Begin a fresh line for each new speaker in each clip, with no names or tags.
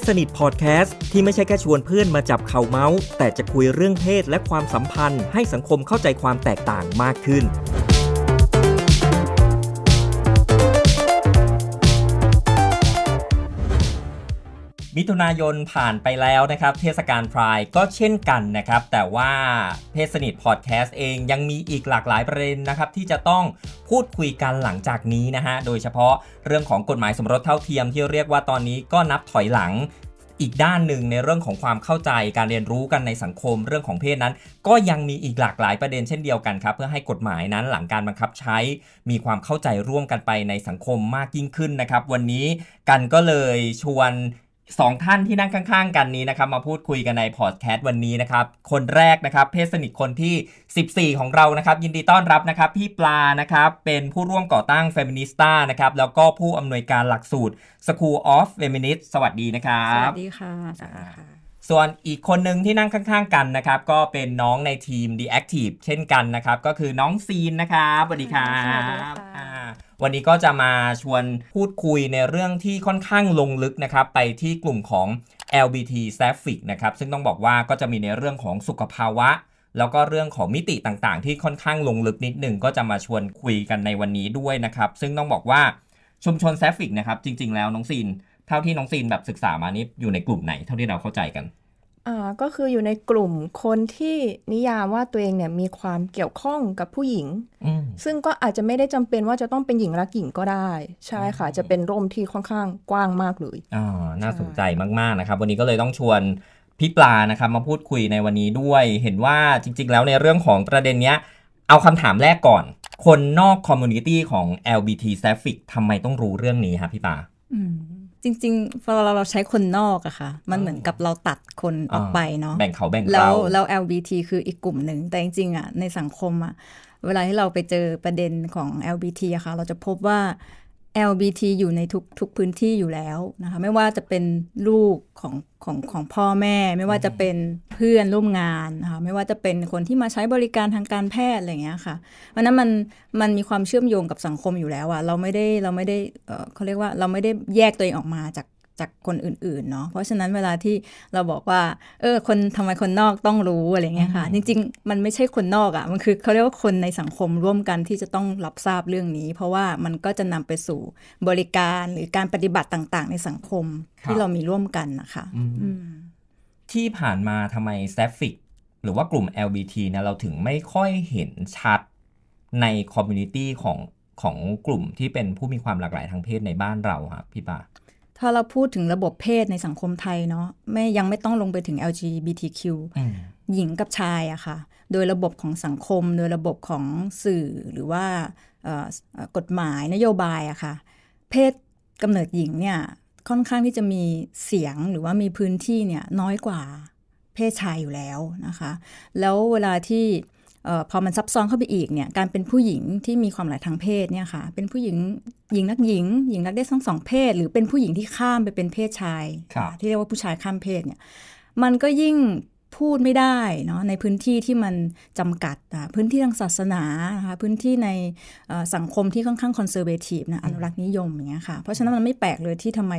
ศสนิทพอดแคสต์ที่ไม่ใช่แค่ชวนเพื่อนมาจับเข่าเมาส์แต่จะคุยเรื่องเพศและความสัมพันธ์ให้สังคมเข้าใจความแตกต่างมากขึ้นมิถุนายนผ่านไปแล้วนะครับ เทศกาลพรายก็เช่นกันนะครับ แต่ว่า เพศสนิทพอดแคสต์เองยังมีอีกหลากหลายประเด็นนะครับ ที่จะต้องพูดคุยกันหลังจากนี้นะฮะ โดยเฉพาะเรื่องของกฎหมายสมรสเท่าเทียมที่เรียกว่าตอนนี้ก็นับถอยหลังอีกด้านหนึ่งในเรื่องของความเข้าใจการเรียนรู้กันในสังคมเรื่องของเพศนั้น ก็ยังมีอีกหลากหลายประเด็นเช่นเดียวกันครับเพื่อให้กฎหมายนั้นหลังการบังคับใช้มีความเข้าใจร่วมกันไปในสังคมมากยิ่งขึ้นนะครับ วันนี้กันก็เลยชวนสองท่านที่นั่งข้าง ๆ กันนี้นะครับมาพูดคุยกันในพอดแคสต์วันนี้นะครับ คนแรกนะครับ เพศสนิทคนที่ 14 ของเรานะครับ ยินดีต้อนรับนะครับพี่ปลานะครับเป็นผู้ร่วมก่อตั้งเฟมินิสต้านะครับแล้วก็ผู้อำนวยการหลักสูตร School of Feminist สวัสดีนะครับ สวัสดีค่ะส่วนอีกคนหนึ่งที่นั่งข้าง ๆ กันนะครับ ก็เป็นน้องในทีม The Active เช่นกันนะครับก็คือน้องซีนนะครับสวัสดีครับ่ะวันนี้ก็จะมาชวนพูดคุยในเรื่องที่ค่อนข้างลงลึกนะครับไปที่กลุ่มของ LBT s r a f f i c นะครับ ซึ่งต้องบอกว่าก็จะมีในเรื่องของสุขภาวะแล้วก็เรื่องของมิติต่างๆ ที่ค่อนข้างลงลึกนิดหนึ่งก็จะมาชวนคุยกันในวันนี้ด้วยนะครับซึ่งต้องบอกว่าชุมชนแซฟฟิกนะครับจริงๆ แล้วน้องซีนเท่าที่น้องซีนแบบศึกษามานี้อยู่ในกลุ่มไหนเท่าที่เราเข้าใจกัน
อ่าก็คืออยู่ในกลุ่มคนที่นิยามว่าตัวเองเนี่ยมีความเกี่ยวข้องกับผู้หญิงซึ่งก็อาจจะไม่ได้จำเป็นว่าจะต้องเป็นหญิงรักหญิงก็ได้ ใช่ค่ะจะเป็นร่มที่ค่อนข้างกว้างมากเลย
อ่าน่าสนใจมากๆนะครับวันนี้ก็เลยต้องชวนพี่ปลานะครับมาพูดคุยในวันนี้ด้วย เห็นว่าจริง ๆ แล้วในเรื่องของประเด็นเนี้ยเอาคำถามแรกก่อน คนนอกคอมมูนิตี้ของ LBT t r a f f i c ทำไมต้องรู้เรื่องนี้ครับพี่ปลา
อืมจริงๆเราเราใช้คนนอกอะค่ะ มันเหมือนกับเราตัดคนออกไปเนาะแบ่งเขาแบ่งเราแล้วแล้ว LBT คืออีกกลุ่มหนึ่งแต่จริงๆอะในสังคมอะเวลาที่เราไปเจอประเด็นของ LBT อะค่ะเราจะพบว่า l b t อยู่ในทุกทุกพื้นที่อยู่แล้วนะคะไม่ว่าจะเป็นลูกของของของพ่อแม่ ไม่ว่าจะเป็นเพื่อนร่วมงานนะคะไม่ว่าจะเป็นคนที่มาใช้บริการทางการแพทย์อะไรอย่างเงี้ยค่ะเพราะนั้นมันมันมีความเชื่อมโยงกับสังคมอยู่แล้วอะเราไม่ได้เราไม่ได้เขาเรียกว่าเราไม่ได้แยกตัวเองออกมาจากจากคนอื่นๆเนาะเพราะฉะนั้นเวลาที่เราบอกว่า เออคนทำไมคนนอกต้องรู้อะไรเงี้ยค่ะ จริงๆมันไม่ใช่คนนอกอะ่ะ มันคือเขาเรียกว่าคนในสังคมร่วมกันที่จะต้องรับทราบเรื่องนี้ เพราะว่ามันก็จะนำไปสู่บริการหรือการปฏิบัติต่าง ๆ ในสังคมที่เรามีร่วมกันนะคะ
ที่ผ่านมาทำไมแซฟิกหรือว่ากลุ่ม LBT นะเราถึงไม่ค่อยเห็นชัดในคอมมูนิตี้ของของกลุ่มที่เป็นผู้มีความหลากหลายทางเพศในบ้านเราครับพี่ปา
ถ้าเราพูดถึงระบบเพศในสังคมไทยเนาะไม่ยังไม่ต้องลงไปถึง LGBTQ หญิงกับชายอะค่ะโดยระบบของสังคม โดยระบบของสื่อหรือว่ากฎหมายนโยบายอะค่ะเพศกำเนิดหญิงเนี่ยค่อนข้างที่จะมีเสียงหรือว่ามีพื้นที่เนี่ยน้อยกว่าเพศชายอยู่แล้วนะคะ แล้วเวลาที่พอมันซับซ้อนเข้าไปอีกเนี่ยการเป็นผู้หญิงที่มีความหลายทางเพศเนี่ยค่ะเป็นผู้หญิงหญิงนักหญิง หญิงนักได้ทั้งสองเพศ หรือเป็นผู้หญิงที่ข้ามไปเป็นเพศชายที่เรียกว่าผู้ชายข้ามเพศเนี่ยมันก็ยิ่งพูดไม่ได้เนาะในพื้นที่ที่มันจำกัดพื้นที่ทางศาสนานะคะพื้นที่ในสังคมที่ค่อนข้างคอนเซอร์เวทีฟนะอนุรักษ์นิยมอย่างเงี้ยค่ะเพราะฉะนั้นมันไม่แปลกเลยที่ทำไม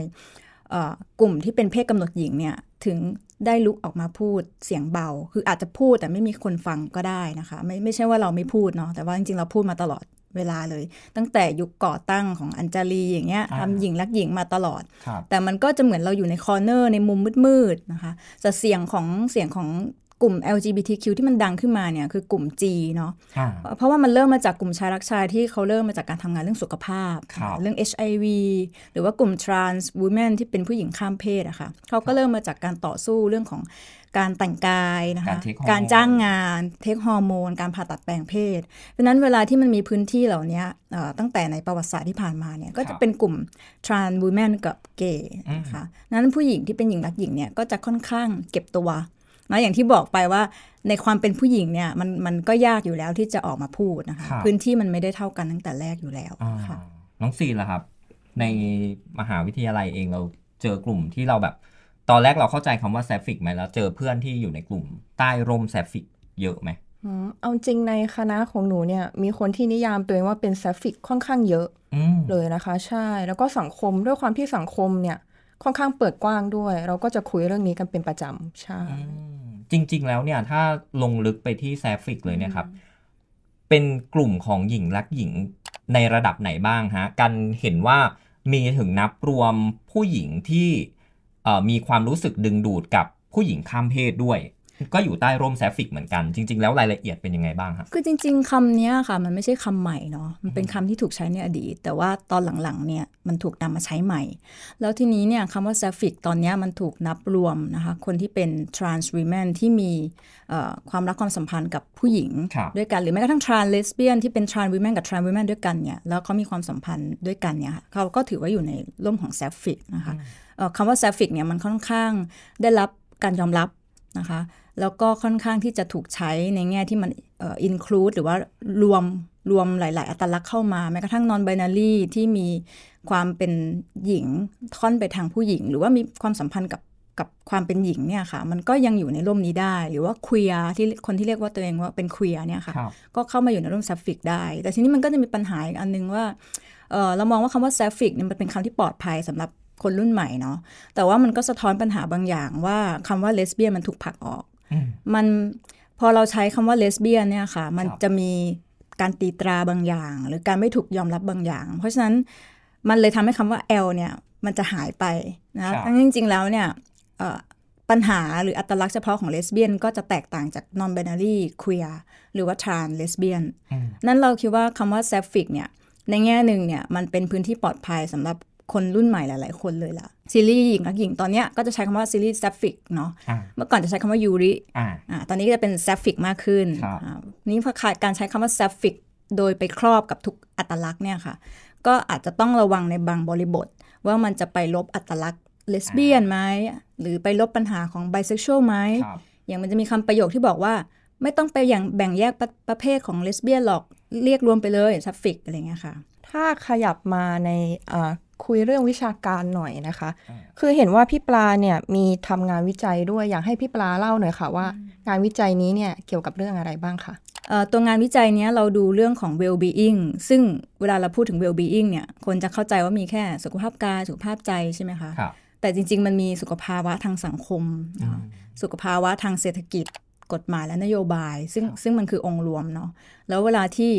กลุ่มที่เป็นเพศกำหนดหญิงเนี่ยถึงได้ลุกออกมาพูดเสียงเบา คืออาจจะพูดแต่ไม่มีคนฟังก็ได้นะคะ ไม่ไม่ใช่ว่าเราไม่พูดเนาะแต่ว่าจริง ๆ เราพูดมาตลอดเวลาเลย ตั้งแต่ยุคก่อตั้งของอัญจารีอย่างเงี้ยทำหญิงรักหญิงมาตลอด แต่มันก็จะเหมือนเราอยู่ในคอร์เนอร์ในมุมมืดๆนะคะแต่เสียงของเสียงของกลุ่ม LGBTQ ที่มันดังขึ้นมาเนี่ยคือกลุ่ม G เนาะเพราะว่ามันเริ่มมาจากกลุ่มชายรักชาย ที่เขาเริ่มมาจากการทำงานเรื่องสุขภาพ เรื่อง HIV หรือว่ากลุ่ม trans women ที่เป็นผู้หญิงข้ามเพศอะคะ่ะเขาก็เริ่มมาจากการต่อสู้เรื่องของการแต่งกายนะคะการจ้างงาน เทคฮอร์โมนการผ่าตัดแปลงเพศเพราะนั้นเวลาที่มันมีพื้นที่เหล่านี้ตั้งแต่ในประวัติศาสตร์ที่ผ่านมาเนี่ยก็จะเป็นกลุ่ม trans women กับเกย์นะคะนั้นผู้หญิงที่เป็นหญิงรักหญิงเนี่ยก็จะค่อนข้างเก็บตัวนะอย่างที่บอกไปว่าในความเป็นผู้หญิงเนี่ยมันมันก็ยากอยู่แล้วที่จะออกมาพูดนะคะพื้นที่มันไม่ได้เท่ากันตั้งแต่แรกอยู่แล้วค่ะ
น้องซีล่ะครับ ในมหาวิทยาลัยเองเราเจอกลุ่มที่เราแบบ ตอนแรกเราเข้าใจคำว่าแซฟิกไหมแล้วเจอเพื่อนที่อยู่ในกลุ่ม ใต้ร่มแซฟิกเยอะไหม
เอาจริงในคณะของหนูเนี่ยมีคนที่นิยามตัวเองว่าเป็นแซฟิกค่อนข้างเยอะเลยนะคะ ใช่แล้วก็สังคมด้วยความที่สังคมเนี่ยค่อนข้างเปิดกว้างด้วย เราก็จะคุยเรื่องนี้กันเป็นประจำใช่
จริง ๆ แล้วเนี่ย ถ้าลงลึกไปที่แซฟิกเลยเนี่ยครับ เป็นกลุ่มของหญิงรักหญิงในระดับไหนบ้างฮะ กันเห็นว่ามีถึงนับรวมผู้หญิงที่มีความรู้สึกดึงดูดกับผู้หญิงข้ามเพศด้วยก็อยู่ใต้ร่มแซฟิกเหมือนกันจริง ๆ แล้วรายละเอียดเป็นยังไงบ้างครับค
ือจริงๆคำนี้ค่ะ มันไม่ใช่คำใหม่เนาะมันเป็นคำที่ถูกใช้ในอดีต แต่ว่าตอนหลังๆเนี่ยมันถูกนำมาใช้ใหม่ แล้วทีนี้เนี่ยคำว่าแซฟิกตอนนี้มันถูกนับรวมนะคะคนที่เป็น trans women ที่มีความรักความสัมพันธ์กับผู้หญิงด้วยกันหรือแม้กระทั่ง trans lesbian ที่เป็น trans women กับ trans women ด้วยกันเนี่ยแล้วเขามีความสัมพันธ์ด้วยกันเนี่ยเขาก็ถือว่าอยู่ในร่มของแซฟิกนะคะคำว่าแซฟิกเนี่ยมันค่อนข้างได้รับการยอมรับนะคะแล้วก็ค่อนข้างที่จะถูกใช้ในแง่ที่มันอินคลูดหรือว่ารวมรวมหลาย ๆ อัตลักษณ์เข้ามาแม้กระทั่งนอนไบนารีที่มีความเป็นหญิง ท่อนไปทางผู้หญิง หรือว่ามีความสัมพันธ์กับกับความเป็นหญิงเนี่ยค่ะมันก็ยังอยู่ในร่มนี้ได้ หรือว่าเคลียที่คนที่เรียกว่าตัวเองว่าเป็นเคลียเนี่ยค่ะก็เข้ามาอยู่ในร่มซัฟฟิกได้ แต่ทีนี้มันก็จะมีปัญหาอีกอันนึงว่าเเรามองว่าคำว่าซัฟฟิกเนี่ยมันเป็นคำที่ปลอดภัยสำหรับคนรุ่นใหม่เนาะแต่ว่ามันก็สะท้อนปัญหาบางอย่างว่าคำว่าเลสเบี้ยนมันถูกผลักออกมันพอเราใช้คำว่าเลสเบี้ยนเนี่ยค่ะมันจะมีการตีตราบางอย่าง หรือการไม่ถูกยอมรับบางอย่าง เพราะฉะนั้นมันเลยทำให้คำว่า L เนี่ยมันจะหายไปนะทั้งจริง ๆ แล้วเนี่ยปัญหาหรืออัตลักษณ์เฉพาะของเลสเบี้ยนก็จะแตกต่างจากนอนเบนารี queer หรือว่าทรานเลสเบี้ยนั่นเราคิดว่าคำว่าเซฟิกเนี่ยในแง่หนึ่งเนี่ยมันเป็นพื้นที่ปลอดภัยสำหรับคนรุ่นใหม่หลาย ๆ คนเลยล่ะซีรีส์หญิงรักหญิงตอนนี้ก็จะใช้คำว่าซีรีส์แซฟฟิกเนาะเมื่อก่อนจะใช้คำว่ายูริตอนนี้ก็จะเป็นแซฟฟิกมากขึ้นนี่การใช้คำว่าแซฟฟิกโดยไปครอบกับทุกอัตลักษณ์เนี่ยค่ะก็อาจจะต้องระวังในบางบริบท ว่ามันจะไปลบอัตลักษณ์เลสเบี้ยนไหมหรือไปลบปัญหาของไบเซ็กชวลไหมอย่างมันจะมีคำประโยคที่บอกว่า ไม่ต้องไปอย่างแบ่งแยกประเภทของเลสเบี้ยนหรอก
เรียกรวมไปเลยแซฟฟิกอะไรเงี้ยค่ะถ้าขยับมาในคุยเรื่องวิชาการหน่อยนะคะ คือเห็นว่าพี่ปลาเนี่ยมีทำงานวิจัยด้วย อยากให้พี่ปลาเล่าหน่อยค่ะว่า งานวิจัยนี้เนี่ยเกี่ยวกับเรื่องอะไรบ้างคะตัวงานวิจัยนี้เราดูเรื่อ
งของ well-being ซึ่งเวลาเราพูดถึง well-being เนี่ยคนจะเข้าใจว่ามีแค่สุขภาพกายสุขภาพใจใช่ไหมคะคแต่จริงๆ มันมีสุขภาวะทางสังคม สุขภาวะทางเศรษฐกิจ กฎหมายและนโยบาย ซึ่งซึ่งมันคือองค์รวมเนาะ แล้วเวลาที่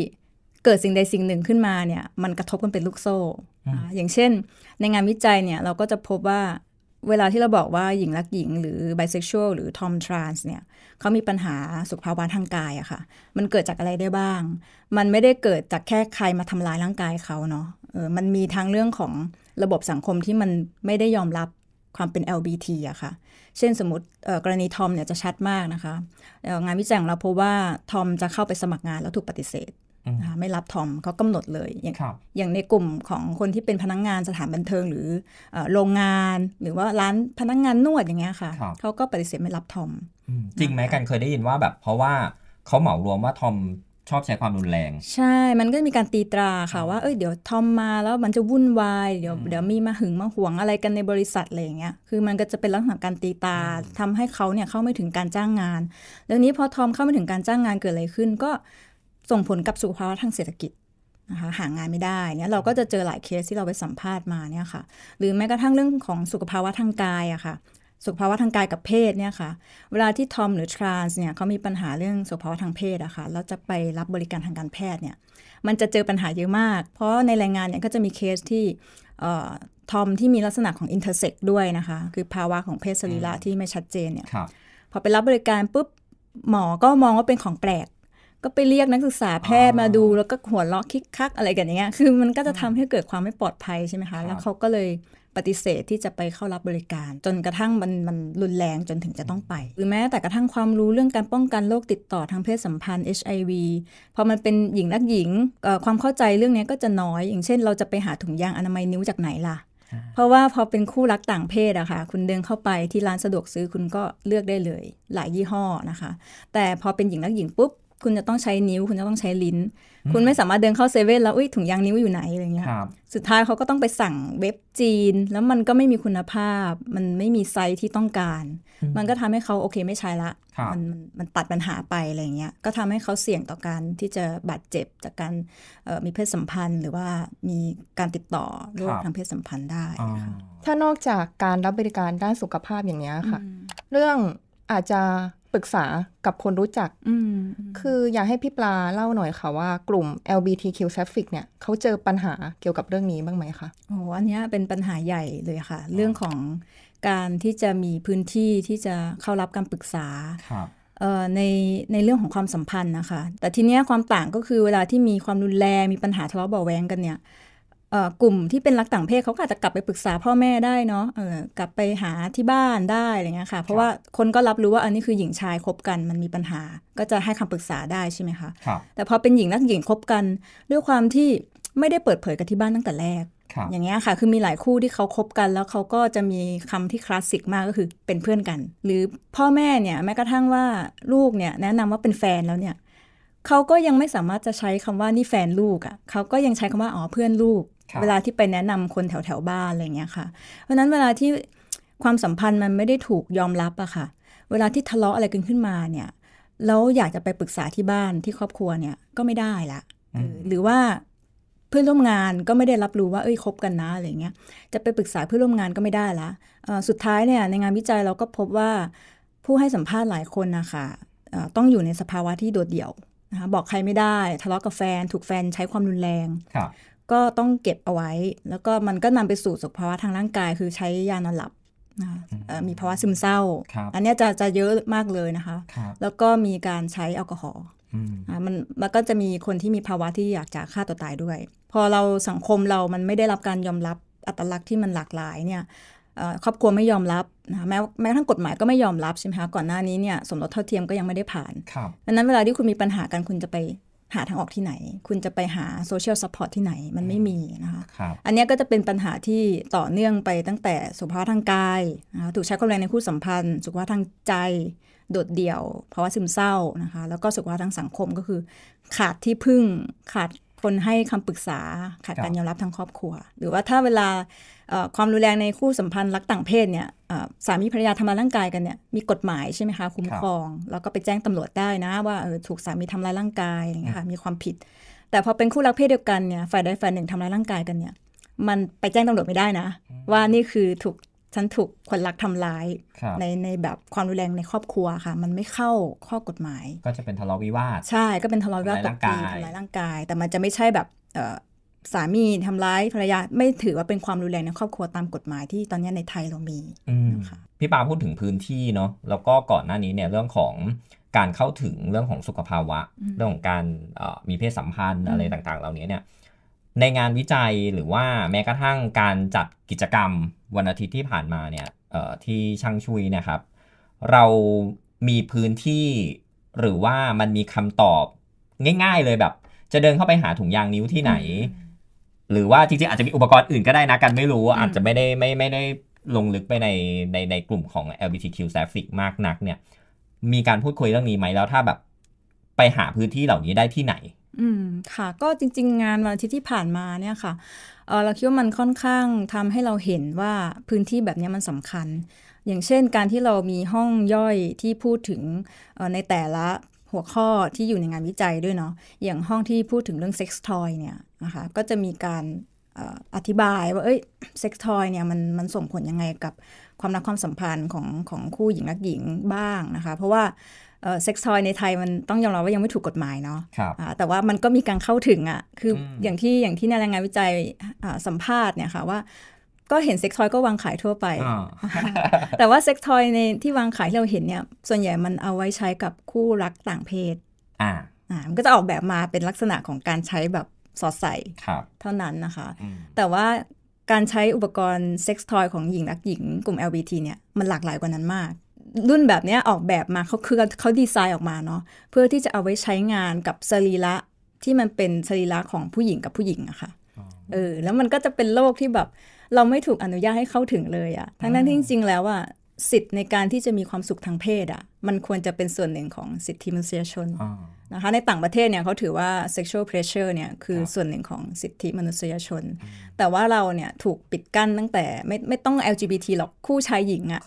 เกิดสิ่งใดสิ่งหนึ่งขึ้นมาเนี่ยมันกระทบกันเป็นลูกโซ่อย่างเช่นในงานวิจัยเนี่ยเราก็จะพบว่าเวลาที่เราบอกว่าหญิงรักหญิง หรือไบเซ็กชวลหรือทอมทรานส์เนี่ยเขามีปัญหาสุขภาวะทางกายอะค่ะมันเกิดจากอะไรได้บ้าง มันไม่ได้เกิดจากแค่ใครมาทำาลายร่างกายเขาเนาะเออมันมีทั้งเรื่องของระบบสังคมที่มันไม่ได้ยอมรับความเป็น LBT อะค่ะเช่นสมมติกรณีทอมเนี่ยจะชัดมากนะคะงานวิจัยของเราพบว่าทอมจะเข้าไปสมัครงานแล้วถูกปฏิเสธนะคะไม่รับทอมเขากำหนดเลยอย่างอย่างในกลุ่มของคนที่เป็นพนักงงานสถานบันเทิงหรือโรงงานหรือว่าร้านพนักงงานนวดอย่างเงี้ยค่ะ เขาก็ปฏิเสธไม่รับทอม
จริงไหมกันเคยได้ยินว่าแบบเพราะว่าเขาเหมารวมว่าทอมชอบใช้ความรุนแรง
ใช่มันก็มีการตีตราค่ะว่า เอ้ยเดี๋ยวทอมมาแล้วมันจะวุ่นวาย เดี๋ยวเดี๋ยวมีมาหึงมาหวงอะไรกันในบริษัทอะไรอย่างเงี้ย คือมันก็จะเป็นลักษณะการตีตาทำให้เขาเนี่ยเข้าไม่ถึงการจ้างงาน แล้วนี้พอทอมเข้าไม่ถึงการจ้างงานเกิดอะไรขึ้นก็ส่งผลกับสุขภาวะทางเศรษฐกิจนะคะหางานไม่ได้เนี่ยเราก็จะเจอหลายเคสที่เราไปสัมภาษณ์มาเนี่ยค่ะหรือแม้กระทั่งเรื่องของสุขภาวะทางกายอะค่ะสุขภาวะทางกายกับเพศเนี่ยค่ะเวลาที่ทอมหรือทรานส์เนี่ยเขามีปัญหาเรื่องสุขภาวะทางเพศอะค่ะแล้วจะไปรับบริการทางการแพทย์เนี่ยมันจะเจอปัญหาเยอะมาก เพราะในรายงานเนี่ยก็จะมีเคสที่ทอมที่มีลักษณะของอินเทอร์เซ็กด้วยนะคะคือภาวะของเพศสรีระที่ไม่ชัดเจนเนี่ยพอไปรับบริการปุ๊บหมอก็มองว่าเป็นของแปลกก็ไปเรียกนักศึกษาแพทย์มาดูแล้วก็หัวเราะคิกคักอะไรกันอย่างเงี้ย คือมันก็จะทำให้เกิดความไม่ปลอดภัยใช่ไหมคะ แล้วเขาก็เลยปฏิเสธที่จะไปเข้ารับบริการ จนกระทั่งมันมันรุนแรงจนถึงจะต้องไป หรือแม้แต่กระทั่งความรู้เรื่องการป้องกันโรคติดต่อทางเพศสัมพันธ์ HIV พอมันเป็นหญิงนักหญิงความเข้าใจเรื่องนี้ก็จะน้อย อย่างเช่น เราจะไปหาถุงยางอนามัยนิ้วจากไหนล่ะ เพราะว่าพอเป็นคู่รักต่างเพศอะคะ่ะ คุณเดินเข้าไปที่ร้านสะดวกซื้อคุณก็เลือกได้เลย หลายยี่ห้อนะคะ แต่พอเป็นหญิงนักหญิงปุ๊บคุณจะต้องใช้นิ้วคุณจะต้องใช้ลิ้น คุณไม่สามารถเดินเข้าเซเว่นแล้วอุ้ยถุงยางนิ้วอยู่ไหนอะไรเงี้ยสุดท้ายเขาก็ต้องไปสั่งเว็บจีน แล้วมันก็ไม่มีคุณภาพมันไม่มีไซส์ที่ต้องการ มันก็ทำให้เขาโอเคไม่ใช้ละมันมันตัดปัญหาไปอะไรเงี้ยก็ทำให้เขาเสี่ยงต่อการที่จะบาดเจ็บจาก
การมีเพศสัมพันธ์หรือว่ามีการติดต่อโรคทางเพศสัมพันธ์ได้ ถ้านอกจากการรับบริการด้านสุขภาพอย่างเนี้ยค่ะ เรื่องอาจจะปรึกษากับคนรู้จักคืออยากให้พี่ปลาเล่าหน่อยค่ะ ว่ากลุ่ม LBTQ traffic เนี่ยเขาเจอปัญหาเกี่ยวกับเรื่องนี้บ้างไหมคะ
โอ้อันนี้เป็นปัญหาใหญ่เลยค่ะ เรื่องของการที่จะมีพื้นที่ที่จะเข้ารับการปรึกษาในในเรื่องของความสัมพันธ์นะคะ แต่ทีเนี้ยความต่างก็คือเวลาที่มีความรุนแรง มีปัญหาทะเลาะเบาแวงกันเนี่ยกลุ่มที่เป็นรักต่างเพศเขาอาจจะกลับไปปรึกษาพ่อแม่ได้เนาะกลับไปหาที่บ้านได้อะไรเงี้ยค่ะ เพราะว่าคนก็รับรู้ว่าอันนี้คือหญิงชายคบกันมันมีปัญหา ก็จะให้คำปรึกษาได้ใช่ไหมคะคแต่พอเป็นหญิงนักหญิงคบกัน ด้วยความที่ไม่ได้เปิดเผยกับที่บ้านตั้งแต่แรก อย่างเงี้ยค่ะ คือมีหลายคู่ที่เขาคบกัน แล้วเขาก็จะมีคำที่คลาสสิกมากก็คือเป็นเพื่อนกันหรือพ่อแม่เนี่ยแม้กระทั่งว่าลูกเนี่ยแนะนำว่าเป็นแฟนแล้วเนี่ยเขาก็ยังไม่สามารถจะใช้คำว่านี่แฟนลูกอะ่ะเขาก็ยังใช้คำว่าอ๋อเพื่อนลูกเวลาที่ไปแนะนำคนแถวแถวบ้านอะไรเงี้ยค่ะ เพราะนั้นเวลาที่ความสัมพันธ์มันไม่ได้ถูกยอมรับอะค่ะ เวลาที่ทะเลาะอะไรกันขึ้นมาเนี่ยแล้วอยากจะไปปรึกษาที่บ้านที่ครอบครัวเนี่ยก็ไม่ได้ละหรือว่าเพื่อนร่วมงานก็ไม่ได้รับรู้ ว่าเอ้ยคบกันนะอะไรเงี้ยจะไปปรึกษาเพื่อนร่วมงานก็ไม่ได้ละ สุดท้ายเนี่ยในงานวิจัยเราก็พบว่า ผู้ให้สัมภาษณ์หลายคนนะคะต้องอยู่ในสภาวะที่โดดเดี่ยวนะคะบอกใครไม่ได้ ทะเลาะกับแฟน ถูกแฟนใช้ความรุนแรงก็ต้องเก็บเอาไว้แล้วก็มันก็นำไปสู่สุขภาวะทางร่างกาย คือใช้ยานอนหลับ มีภาวะซึมเศร้า อันนี้จะจะเยอะมากเลยนะคะ แล้วก็มีการใช้แอลกอฮอล์มันมันก็จะมีคนที่มีภาวะที่อยากจะฆ่าตัวตายด้วย พอเราสังคมเรามันไม่ได้รับการยอมรับอัตลักษณ์ที่มันหลากหลายเนี่ยครอบครัวไม่ยอมรับนะแม้แม้ทั้งกฎหมายก็ไม่ยอมรับใช่ไหมคะก่อนหน้านี้เนี่ยสมรสเท่าเทียมก็ยังไม่ได้ผ่านดังนั้นเวลาที่คุณมีปัญหากันคุณจะไปหาทางออกที่ไหน คุณจะไปหาโซเชียลซัพพอร์ตที่ไหนมันไม่มีนะคะคอันนี้ก็จะเป็นปัญหาที่ต่อเนื่องไปตั้งแต่สุขภาพทางกายนะคะถูกใช้ความแรงในคู่สัมพันธ์ สุขภาพทางใจ โดดเดี่ยวภาวะซึมเศร้านะคะแล้วก็สุขภาพทางสังคมก็คือ ขาดที่พึ่งขาดคนให้คำปรึกษาขาดการยอมรับทางครอบครัว หรือว่าถ้าเวลาความรุนแรงในคู่สัมพันธ์รักต่างเพศเนี่ยสามีภรรยาทำร้ายร่างกายกันเนี่ยมีกฎหมายใช่ไหมคะคุ้มครอง แล้วก็ไปแจ้งตำรวจได้นะว่าถูกสามีทำร้ายร่างกายอย่างเงี้ยค่ะมีความผิด แต่พอเป็นคู่รักเพศเดียวกันเนี่ยฝ่ายใดฝ่ายหนึ่งทำร้ายร่างกายกันเนี่ยมันไปแจ้งตำรวจไม่ได้นะ ว่านี่คือถูกฉันถูกคนรักทำร้ายในในแบบความรุนแรงในครอบครัวค่ะมันไม่เข้าข้อกฎหมาย
ก็จะเป็นทะเลาะวิวาทใช่ก็เป็นทะเลาะวิวาทบตีทำร้ายร่
างกาย แต่มันจะไม่ใช่แบบสามีทำร้ายภรรยา ไม่ถือว่าเป็นความรุนแรงในครอบครัวตามกฎหมายที่ตอนนี้ในไทยเรามี
นะคะพี่ปาพูดถึงพื้นที่เนาะแล้วก็ก่อนหน้านี้เนี่ยเรื่องของการเข้าถึงเรื่องของสุขภาวะ เรื่องของการมีเพศสัมพันธ์อะไรต่าง ๆ เหล่านี้เนี่ยในงานวิจัยหรือว่าแม้กระทั่งการจัดกิจกรรมวันอาทิตย์ที่ผ่านมาเนี่ยที่ช่างชุยนะครับ เรามีพื้นที่หรือว่ามันมีคำตอบง่ายๆเลยแบบ จะเดินเข้าไปหาถุงยางนิ้วที่ไหนหรือว่าจริงๆอาจจะมีอุปกรณ์อื่นก็ได้นะกันไม่รู้อาจจะไม่ได้ไม่ไม่ได้ลงลึกไปในในในกลุ่มของ LGBTQ traffic มากนักเนี่ย มีการพูดคุยเรื่องนี้ไหมแล้วถ้าแบบไปหาพื้นที่เหล่านี้ได้ที่ไหน
อืมค่ะก็จริงๆงานวันอาทิตย์ที่ผ่านมาเนี่ยค่ะเเราคิดว่ามันค่อนข้างทำให้เราเห็นว่าพื้นที่แบบนี้มันสำคัญ อย่างเช่นการที่เรามีห้องย่อยที่พูดถึงในแต่ละหัวข้อที่อยู่ในงานวิจัยด้วยเนาะอย่างห้องที่พูดถึงเรื่องเซ็กซ์ทอยเนี่ยนะคะก็จะมีการอธิบายว่าเอ้ยเซ็กซ์ทอยเนี่ยมันมันส่งผลยังไงกับความรักความสัมพันธ์ของของคู่หญิงรักหญิงบ้างนะคะเพราะว่าเซ็กซ์ทอยในไทยมันต้องยอมรับว่ายังไม่ถูกกฎหมายเนาะแต่ว่ามันก็มีการเข้าถึงอะ่ะคืออย่างที่อย่างที่ในรายงานวิจัยสัมภาษณ์เนี่ยค่ะว่าก็เห็นเซ็กทอยก็วางขายทั่วไป แต่ว่าเซ็กทอยในที่วางขายที่เราเห็นเนี่ย ส่วนใหญ่มันเอาไว้ใช้กับคู่รักต่างเพศอ่าอ่า มันก็จะออกแบบมาเป็นลักษณะของการใช้แบบสอดใส่เท่านั้นนะคะ แต่ว่าการใช้อุปกรณ์เซ็กทอยของหญิงรักหญิง กลุ่ม LGBT เนี่ยมันหลากหลายกว่านั้นมาก รุ่นแบบนี้ออกแบบมาเขาคือเขาดีไซน์ออกมาเนาะเพื่อที่จะเอาไว้ใช้งานกับสรีระที่มันเป็นสรีระของผู้หญิงกับผู้หญิงอะคะ่ะเออแล้วมันก็จะเป็นโลกที่แบบเราไม่ถูกอนุญาตให้เข้าถึงเลยอะทั้งนั้นที่จริงแล้วอะสิทธิ์ในการที่จะมีความสุขทางเพศอะมันควรจะเป็นส่วนหนึ่งของสิทธิมนุษยชนนะคะ ในต่างประเทศเนี่ยเขาถือว่า sexual pressure เนี่ยคือส่วนหนึ่งของสิทธิมนุษยชน แต่ว่าเราเนี่ยถูกปิดกั้นตั้งแต่ไม่ไม่ต้อง LGBT หรอกคู่ชายหญิงอ่ะ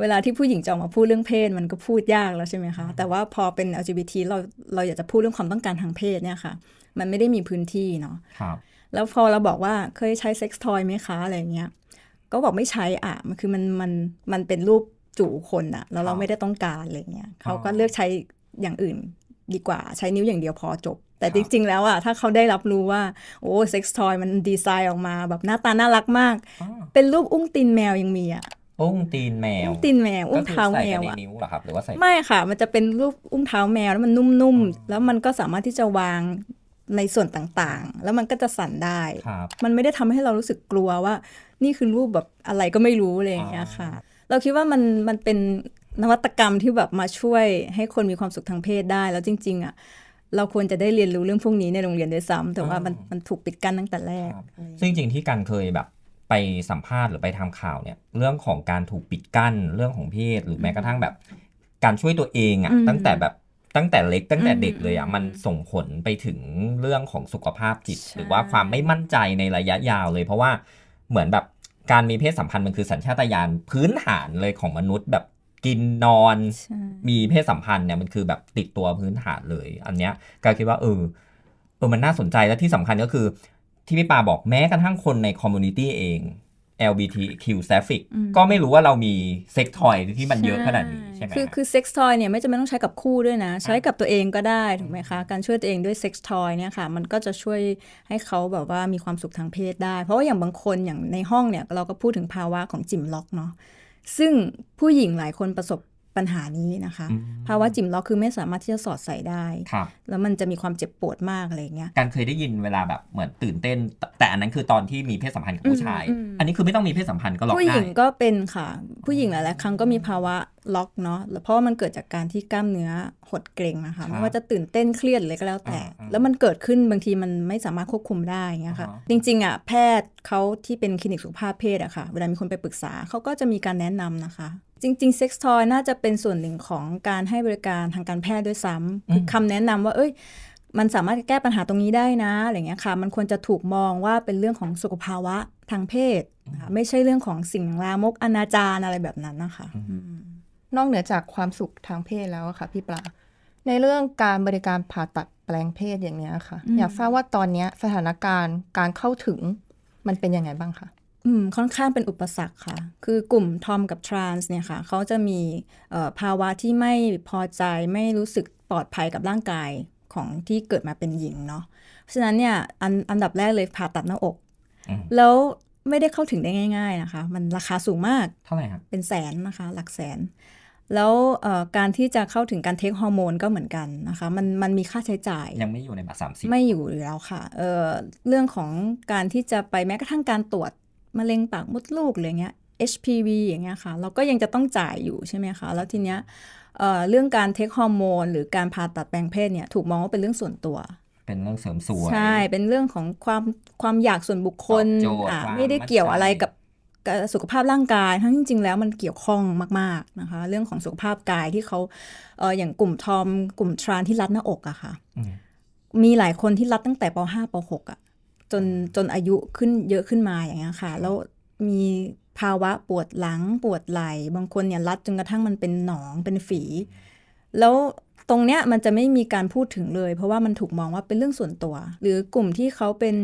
เวลาที่ผู้หญิงจะออกมาพูดเรื่องเพศมันก็พูดยากแล้วใช่ไหมคะแต่ว่าพอเป็น LGBT เราเราอยากจะพูดเรื่องความต้องการทางเพศเนี่ยค่ะมันไม่ได้มีพื้นที่เนาะครับแล้วพอเราบอกว่าเคยใช้เซ็กซ์ทอยไหมคะอะไรเงี้ยก็บอกไม่ใช้อ่ะมันคือมันมันมันเป็นรูปจู่คนอะแล้วเราไม่ได้ต้องการอะไรเงี้ยเขาก็เลือกใช้อย่างอื่นดีกว่าใช้นิ้วอย่างเดียวพอจบ แต่จริง ๆ แล้วอะถ้าเขาได้รับรู้ว่าโอ้เซ็กซ์ทอยมันดีไซน์ออกมา แบบหน้าตาน่ารักมาก เป็นรูปอุ้งตีนแมวยังมีอะ
อุ้งตีนแมวอุ้งตีนแมวอุ้งเท้าแมวอ่ะนิ้วเหรอครับหรือว่าใส่ไ
ม่ค่ะมันจะเป็นรูปอุ้งเท้าแมวแล้วมันนุ่มๆ แล้วมันก็สามารถที่จะวางในส่วนต่างๆ แล้วมันก็จะสั่นได้มันไม่ได้ทำให้เรารู้สึกกลัวว่า นี่คือรูปแบบอะไรก็ไม่รู้อะไรอย่างเงี้ยค่ะ เราคิดว่ามันมันเป็นนวัตกรรมที่แบบมาช่วยให้คนมีความสุขทางเพศได้ แล้วจริงๆอ่ะเราควรจะได้เรียนรู้เรื่องพวกนี้ในโรงเรียนด้วยซ้ำแต่ว่ามันมันถูกปิดกั้นตั้งแต่แรก
ซึ่งจริงที่กันเคยแบบไปสัมภาษณ์หรือไปทำข่าวเนี่ย เรื่องของการถูกปิดกั้นเรื่องของเพศหรือแม้กระทั่งแบบการช่วยตัวเองอะ่ะตั้งแต่แบบตั้งแต่เล็กตั้งแต่เด็กเลยอะ่ะมันส่งผลไปถึงเรื่องของสุขภาพจิต หรือว่าความไม่มั่นใจในระยะยาวเลย เพราะว่าเหมือนแบบการมีเพศสัมพันธ์มันคือสัญชาตญาณพื้นฐานเลยของมนุษย์ แบบกินนอนมีเพศสัมพันธ์เนี่ยมันคือแบบติดตัวพื้นฐานเลย อันเนี้ยก็คิดว่าเออเออมันน่าสนใจและที่สำคัญก็คือที่พี่ปาบอกแม้กระทั่งคนในคอมมูนิตี้เอง LBTQ traffic ก็ไม่รู้ว่าเรามีเซ็กทอยที่มันเยอะขนาดนี้ใช่ไหมคือ
คือเซ็กทอยเนี่ยไม่จำเป็นต้องใช้กับคู่ด้วยนะ ใช้กับตัวเองก็ได้ถูกไหมคะการช่วยตัวเองด้วยเซ็กทอยเนี่ยค่ะมันก็จะช่วยให้เขาแบบว่ามีความสุขทางเพศได้ เพราะว่าอย่างบางคนอย่างในห้องเนี่ยเราก็พูดถึงภาวะของจิมล็อกเนาะซึ่งผู้หญิงหลายคนประสบปัญหานี้นะคะ ภาวะจิ๋มล็อกคือไม่สามารถที่จะสอดใส่ได้แล้วมันจะมีความเจ็บปวดมากอะไรเงี้ย
การเคยได้ยินเวลาแบบเหมือนตื่นเต้น แต่อันนั้นคือตอนที่มีเพศสัมพันธ์กับผู้ชาย อันนี้คือไม่ต้องมีเพศสัมพันธ์ก็ล็อกได้ผู้หญิง
ก็เป็นค่ะ ผู้หญิงหลายๆครั้งก็มีภาวะล็อกเนาะเพราะมันเกิดจากการที่กล้ามเนื้อหดเกร็งนะคะไม่ว่าจะตื่นเต้นเครียดเลยก็แล้วแต่ แล้วมันเกิดขึ้นบางทีมันไม่สามารถควบคุมได้เงี้ยค่ะ จริง ๆอ่ะแพทย์เขาที่เป็นคลินิกสุขภาพเพศอะค่ะ เวลามีคนไปปรึกษาเขาก็จะมีการแนะนำนะคะ จริงๆเซ็กซ์ทอยน่าจะเป็นส่วนหนึ่งของการให้บริการทางการแพทย์ด้วยซ้ำคือคำแนะนำว่าเอ้ยมันสามารถแก้ปัญหาตรงนี้ได้นะอะไรเงี้ยค่ะ มันควรจะถูกมองว่าเป็นเรื่องของสุขภาวะทางเพศไม่ใช่เรื่องขอ
งสิ่งลามกอนาจารอะไรแบบนั้นนะคะนอกเหนือจากความสุขทางเพศแล้วค่ะพี่ปลาในเรื่องการบริการผ่าตัดแปลงเพศอย่างนี้ค่ะ อยากทราบว่าตอนนี้สถานการณ์การเข้าถึงมันเป็นยังไงบ้างคะอืมค่อนข้างเป็นอุปสรรคค่
ะ คือกลุ่มทอมกับทรานส์เนี่ยค่ะ เขาจะมีภาวะที่ไม่พอใจไม่รู้สึกปลอดภัยกับร่างกายของที่เกิดมาเป็นหญิงเนาะเพราะฉะนั้นเนี่ยอันอันดับแรกเลยผ่าตัดหน้าอก แล้วไม่ได้เข้าถึงได้ง่าย ๆนะคะ มันราคาสูงมากเท่าไหร่ครับเป็นแสนนะคะ หลักแสนแล้วการที่จะเข้าถึงการเทคฮอร์โมนก็เหมือนกันนะคะมัน มันมีค่าใช้จ่ายยังไ
ม่อยู่ในบัตรสามสิบไม
่อยู่อแล้วค่ะเเรื่องของการที่จะไปแม้กระทั่งการตรวจมะเร็งปากมดลูกอะไรเงี้ย HPV อย่างเงี้ยค่ะเราก็ยังจะต้องจ่ายอยู่ใช่ไหมคะแล้วทีเนี้ยเเรื่องการเทคฮอร์โมนหรือการผ่าตัดแปลงเพศเนี่ยถูกมองว่าเป็นเรื่องส่วนตัว
เป็นเรื่องเสริมสวยใช่
เป็นเรื่องของความความอยากส่วนบุคคลไม่ได้เกี่ยวอะไรกับสุขภาพร่างกายทั้งจริงๆแล้วมันเกี่ยวข้องมาก ๆนะคะ เรื่องของสุขภาพกายที่เขาเอออย่างกลุ่มทอม กลุ่มทรานที่รัดหน้าอกอะคะ่ะมีหลายคนที่รัดตั้งแต่ป .5 ป .6 อะจนจนอายุขึ้นเยอะขึ้นมาอย่างเงี้ยค่ะ แล้วมีภาวะปวดหลังปวดไหล่บางคนเนี่ยรัดจนกระทั่งมันเป็นหนองเป็นฝี แล้วตรงเนี้ยมันจะไม่มีการพูดถึงเลย เพราะว่ามันถูกมองว่าเป็นเรื่องส่วนตัว หรือกลุ่มที่เขาเป็น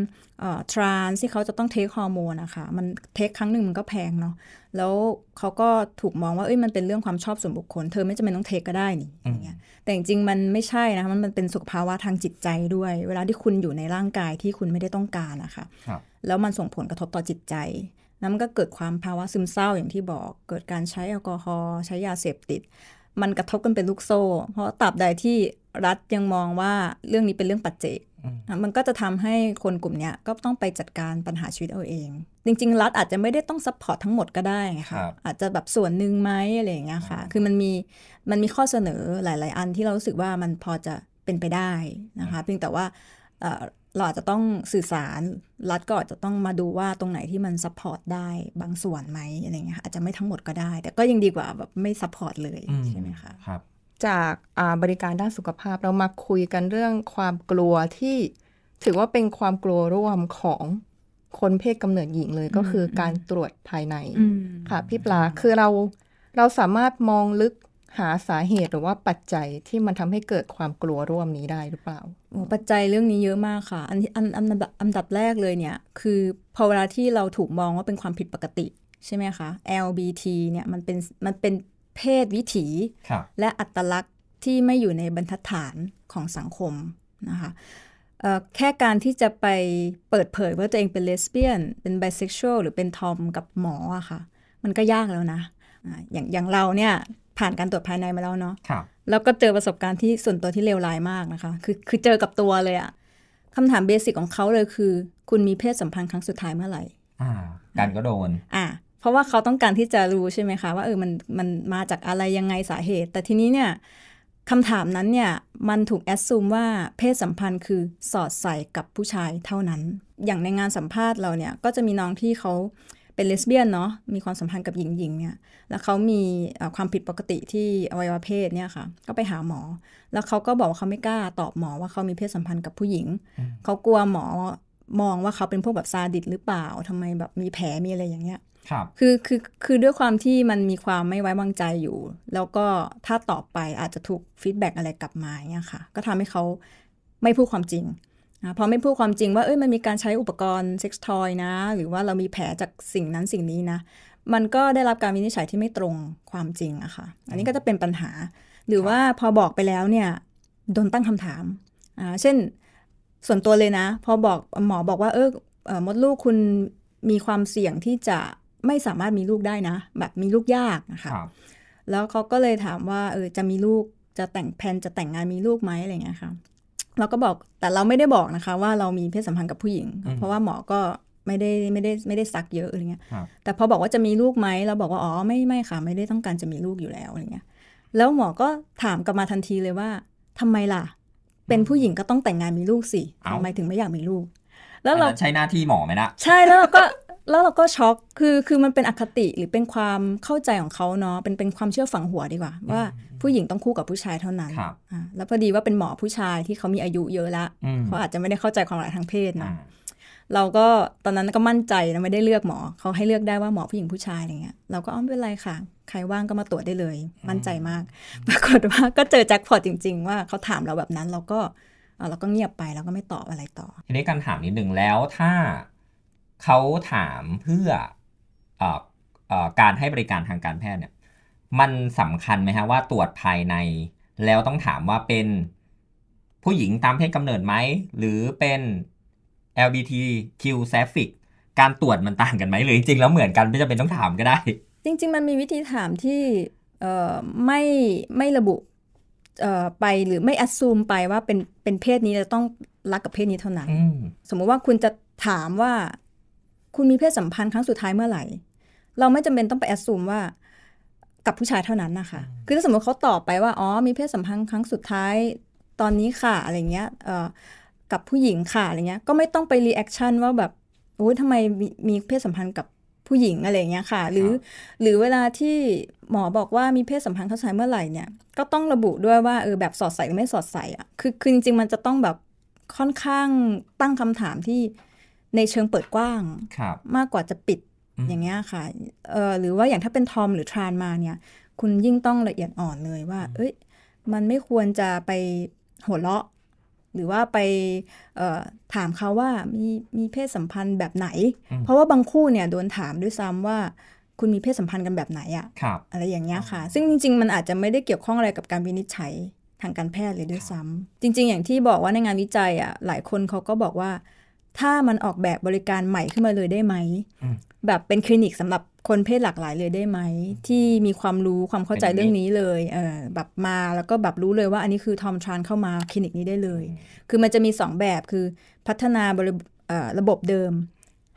ทรานที่เขาจะต้องเทคฮอร์โมนนะคะมันเทคครั้งหนึ่งมันก็แพงเนาะแล้วเขาก็ถูกมองว่าเอ้ยมันเป็นเรื่องความชอบส่วนบุคคลเธอไม่จำเป็นต้องเทคก็ได้นี่อย่างเงี้ยแต่จริงมันไม่ใช่นะมันเป็นสุขภาวะทางจิตใจด้วย เวลาที่คุณอยู่ในร่างกายที่คุณไม่ได้ต้องการนะคะแล้วมันส่งผลกระทบต่อจิตใจแล้วมันก็เกิดความภาวะซึมเศร้าอย่างที่บอก เกิดการใช้แอลกอฮอล์ใช้ยาเสพติดมันกระทบกันเป็นลูกโซ่ เพราะตราบใดที่รัฐยังมองว่าเรื่องนี้เป็นเรื่องปัจเจก มันก็จะทำให้คนกลุ่มนี้ก็ต้องไปจัดการปัญหาชีวิตเอาเอง จริงๆ รัฐอาจจะไม่ได้ต้องซัพพอร์ตทั้งหมดก็ได้ไงคะอาจจะแบบส่วนหนึ่งไหมอะไรอย่างเงี้ยค่ะคือมันมีมันมีข้อเสนอหลายๆ อันที่เรารู้สึกว่ามันพอจะเป็นไปได้นะคะ เพียงแต่ว่าเราอาจจะต้องสื่อสารรัฐก็อาจจะต้องมาดูว่าตรงไหนที่มันซัพพอร์ตได้บางส่วนไหม
อะไรเงี้ยอาจจะไม่ทั้งหมดก็ได้แต่ก็ยังดีกว่าแบบไม่ซัพพอร์ตเลยใช่ไหมคะครับ จากบริการด้านสุขภาพเรามาคุยกันเรื่องความกลัวที่ถือว่าเป็นความกลัวร่วมของคนเพศกำเนิดหญิงเลย ก็คือการตรวจภายในค่ะพี่ปลาคือเราเราสามารถมองลึกหาสาเหตุหรือว่าปัจจัยที่มันทำให้เกิดความกลัวร่วมนี้ได้หรือเปล่า ปัจจัยเรื่องนี้เยอะมากค่ะ อัน
อันอันดับอันดับแรกเลยเนี่ย คือพอเวลาที่เราถูกมองว่าเป็นความผิดปกติ ใช่ไหมคะ LBT เนี่ยมันเป็นมันเป็นเพศวิถี และอัตลักษณ์ที่ไม่อยู่ในบรรทัดฐานของสังคม นะคะแค่การที่จะไปเปิดเผยว่าตัวเองเป็นเลสเบี้ยนเป็นไบเซ็กชวลหรือเป็นทอมกับหมออะค่ะ มันก็ยากแล้วนะอย่างอย่างเราเนี่ยผ่านการตรวจภายในมาแล้วเนาะ แล้วก็เจอประสบการณ์ที่ส่วนตัวที่เลวร้ายมากนะคะ คือคือเจอกับตัวเลยอะคำถามเบสิกของเขาเลยคือ คุณมีเพศสัมพันธ์ครั้งสุดท้ายเมื่อไหร่
อ่าการก็โดน
อ่า เพราะว่าเขาต้องการที่จะรู้ใช่ไหมคะ ว่าเออมันมันมาจากอะไรยังไงสาเหตุ แต่ทีนี้เนี่ยคำถามนั้นเนี่ย มันถูกแอดซูมว่าเพศสัมพันธ์คือสอดใส่กับผู้ชายเท่านั้น อย่างในงานสัมภาษณ์เราเนี่ยก็จะมีน้องที่เขาเป็นเลสเบี้ยนเนาะมีความสัมพันธ์กับหญิงๆเนี่ยแล้วเขามีความผิดปกติที่อวัยวะเพศเนี่ยค่ะก็ไปหาหมอ แล้วเขาก็บอกว่าเขาไม่กล้าตอบหมอ ว่าเขามีเพศสัมพันธ์กับผู้หญิง เขากลัวหมอมองว่าเขาเป็นพวกแบบซาดิสหรือเปล่าทำไมแบบมีแผลมีอะไรอย่างเงี้ยครับคือคือคือด้วยความที่มันมีความไม่ไว้วางใจอยู่ แล้วก็ถ้าตอบไปอาจจะถูกฟีดแบ็กอะไรกลับมาเนี่ยค่ะก็ทำให้เขาไม่พูดความจริงนะพอไม่พูดความจริงว่าเอ้ยมันมีการใช้อุปกรณ์เซ็กซ์ทอยนะ หรือว่าเรามีแผลจากสิ่งนั้นสิ่งนี้นะ มันก็ได้รับการวินิจฉัยที่ไม่ตรงความจริงอะคะ่ะอันนี้ก็จะเป็นปัญหาหรือว่าพอบอกไปแล้วเนี่ย โดนตั้งคำถามอ่าเช่นส่วนตัวเลยนะ พอบอก หมอบอกว่า เออมดลูกคุณมีความเสี่ยงที่จะไม่สามารถมีลูกได้นะแบบมีลูกยากนะคะแล้วเขาก็เลยถามว่าเออจะมีลูกจะแต่งแพนจะแต่งงานมีลูกไหมอะไรเงี้ยค่ะเราก็บอก แต่เราไม่ได้บอกนะคะ ว่าเรามีเพศสัมพันธ์กับผู้หญิง เพราะว่าหมอก็ไม่ได้ไม่ได้ไม่ได้ซักเยอะอะไรเงี้ย แต่พอบอกว่าจะมีลูกไหมเราบอกว่าอ๋อไม่ไม่ค่ะไม่ได้ต้องการจะมีลูกอยู่แล้วอะไรเงี้ย แล้วหมอก็ถามกลับมาทันทีเลยว่า ทำไมล่ะ เป็นผู้หญิงก็ต้องแต่งงานมีลูกสิทำไมถึงไม่อยากมีลูก
แล้วเราใช้หน้าที่หมอไหมนะ
ใช่แล้วเราก็แล้วเราก็ช็อกคือ คือมันเป็นอคติหรือเป็นความเข้าใจของเขาเนาะ เป็น เป็นความเชื่อฝังหัวดีกว่าว่าผู้หญิงต้องคู่กับผู้ชายเท่านั้นแล้วพอดีว่าเป็นหมอผู้ชายที่เขามีอายุเยอะละเขาอาจจะไม่ได้เข้าใจความหลากทางเพศนะเราก็ตอนนั้นก็มั่นใจนะไม่ได้เลือกหมอเขาให้เลือกได้ว่าหมอผู้หญิงผู้ชายอะไรเงี้ย เราก็อ้อมเป็นไรค่ะ ใครว่างก็มาตรวจได้เลย มั่นใจมาก ปรากฏว่าก็เจอแจ็คพอตจริง ๆ ว่าเขาถามเราแบบนั้นเราก็เราก็เงียบไปเราก็ไม่ตอบอะไรต่อ
ทีนี้การถามนิดหนึ่งแล้วถ้าเขาถามเพื่อออการให้บริการทางการแพทย์เนี่ย มันสำคัญไหมฮะ ว่าตรวจภายใน แล้วต้องถามว่าเป็น ผู้หญิงตามเพศกำเนิดไหมหรือเป็น LBTQ s a f i c การตรวจมันต่างกันไหม หรือจริงๆแล้วเหมือนกันไม่จำเป็นต้องถามก็ได้
จริงๆมันมีวิธีถามที่ไม่ไม่ระบุไปหรือไม่อัดซูมไปว่าเป็น เป็นเพศนี้จะต้องรักกับเพศนี้เท่านั้นสมมุติว่าคุณจะถามว่าคุณมีเพศสัมพันธ์ครั้งสุดท้ายเมื่อไหร่ เราไม่จำเป็นต้องไปแอดซูมว่ากับผู้ชายเท่านั้นนะคะ คือถ้าสมมติเขาตอบไปว่าอ๋อมีเพศสัมพันธ์ครั้งสุดท้ายตอนนี้ค่ะอะไรเงี้ยเอ่อกับผู้หญิงค่ะอะไรเงี้ย ก็ไม่ต้องไปรีแอคชั่นว่าแบบโอ้ยทำไมมีเพศสัมพันธ์กับผู้หญิงอะไรเงี้ยค่ะ หรือหรือเวลาที่หมอบอกว่ามีเพศสัมพันธ์เขา้ช้เมื่อไหร่เนี่ย ก็ต้องระบุด้วยว่าเออแบบสอดใส่หรือไม่สอดใส่อะคือคือจริงๆมันจะต้องแบบค่อนข้างตั้งคำถามที่ในเชิงเปิดกว้าง มากกว่าจะปิดอย่างเงี้ยค่ะเออหรือว่าอย่างถ้าเป็นทอมหรือทรานมาเนี่ยคุณยิ่งต้องละเอียดอ่อนเลยว่า เอ้ยมันไม่ควรจะไปหัวเราะหรือว่าไปถามเขาว่ามีมีเพศสัมพันธ์แบบไหน เพราะว่าบางคู่เนี่ยโดนถามด้วยซ้ำว่า คุณมีเพศสัมพันธ์กันแบบไหนอะอะไรอย่างเงี้ยค่ะ ซึ่งจริงๆ มันอาจจะไม่ได้เกี่ยวข้องอะไรกับการวินิจฉัยทางการแพทย์เลยด้วยซ้ำ จริง ๆ อย่างที่บอกว่าในงานวิจัยอ่ะหลายคนเขาก็บอกว่าถ้ามันออกแบบบริการใหม่ขึ้นมาเลยได้ไหมแบบเป็นคลินิกสำหรับคนเพศหลากหลายเลยได้ไหมที่มีความรู้ความเข้าใจเรื่องนี้เลยเออแบบมาแล้วก็แบบรู้เลยว่าอันนี้คือทอมทรานเข้ามาคลินิกนี้ได้เลย คือมันจะมี 2 แบบคือพัฒนาบริระบบเดิม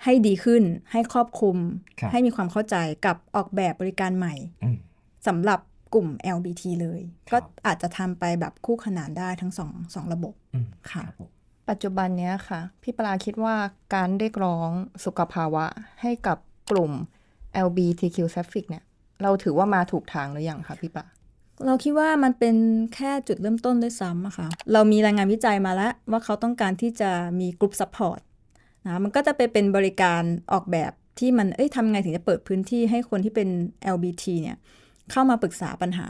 ให้ดีขึ้นให้ครอบคลุม ให้มีความเข้าใจกับออกแบบบริการใหม่สำหรับกลุ่ม LBT เลย ก็อาจจะ
ทำไปแบบคู่ขนานได้ทั้งสองสองระบบค่ะปัจจุบันนี้ค่ะ พี่ปลาคิดว่าการเรียกร้อง สุขภาวะให้กับกลุ่ม LBTQ traffic เนี่ย เราถือว่ามาถูกทางหรืออยังคะพี่ปลา
เราคิดว่ามันเป็นแค่จุดเริ่มต้นด้วยซ้ำอะค่ะ เรามีรายงานวิจัยมาแล้วว่าเขาต้องการที่จะมีกลุ่มซัพพอร์ตนะมันก็จะไปเป็นบริการออกแบบที่มัน เอ้ยทำไงถึงจะเปิดพื้นที่ให้คนที่เป็น LBT เนี่ยเข้ามาปรึกษาปัญหา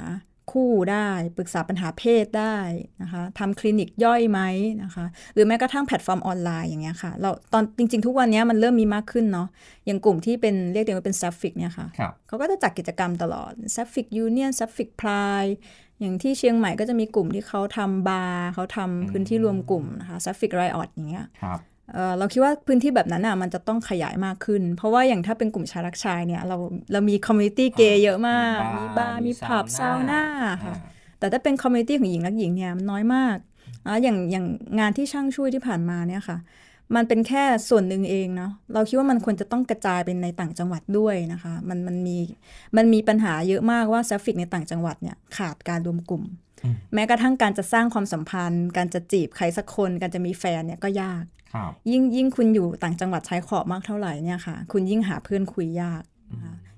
คู่ได้ปรึกษาปัญหาเพศได้นะคะทำคลินิกย่อยไหมนะคะ หรือแม้กระทั่งแพลตฟอร์มออนไลน์อย่างเงี้ยค่ะเราตอนจริง ๆ ทุกวันนี้มันเริ่มมีมากขึ้นเนาะอย่างกลุ่มที่เป็นเรียกเดียว่าเป็นซัฟฟิกเนี่ยค่ะเขาก็จะจัดกิจกรรมตลอดซัฟฟิกยูเนียนซัฟฟิกพลายอย่างที่เชียงใหม่ก็จะมีกลุ่มที่เขาทำบาร์เขาทำพื้นที่รวมกลุ่มนะคะซัฟฟิกไรออดอย่างเงี้ยเราคิดว่าพื้นที่แบบนั้นอ่ะมันจะต้องขยายมากขึ้น เพราะว่าอย่างถ้าเป็นกลุ่มชายรักชายเนี่ยเราเรามีคอมมูนิตี้เกย์เยอะมาก มีบาร์มีผับซาวน่าค่ะแต่ถ้าเป็นคอมมูนิตี้ของหญิงรักหญิงเนี่ยมันน้อยมากอย่างอย่างงานที่ช่างช่วยที่ผ่านมาเนี่ยค่ะมันเป็นแค่ส่วนหนึ่งเองเนาะเราคิดว่ามันควรจะต้องกระจายเป็นในต่างจังหวัดด้วยนะคะ มันมันมีมันมีปัญหาเยอะมากว่าทราฟฟิกในต่างจังหวัดเนี่ยขาดการรวมกลุ่มแม้กระทั่งการจะสร้างความสัมพันธ์ การจะจีบใครสักคน การจะมีแฟนเนี่ยก็ยาก ยิ่งยิ่งคุณอยู่ต่างจังหวัดใช้ขอบมากเท่าไหร่เนี่ยค่ะ คุณยิ่งหาเพื่อนคุยยาก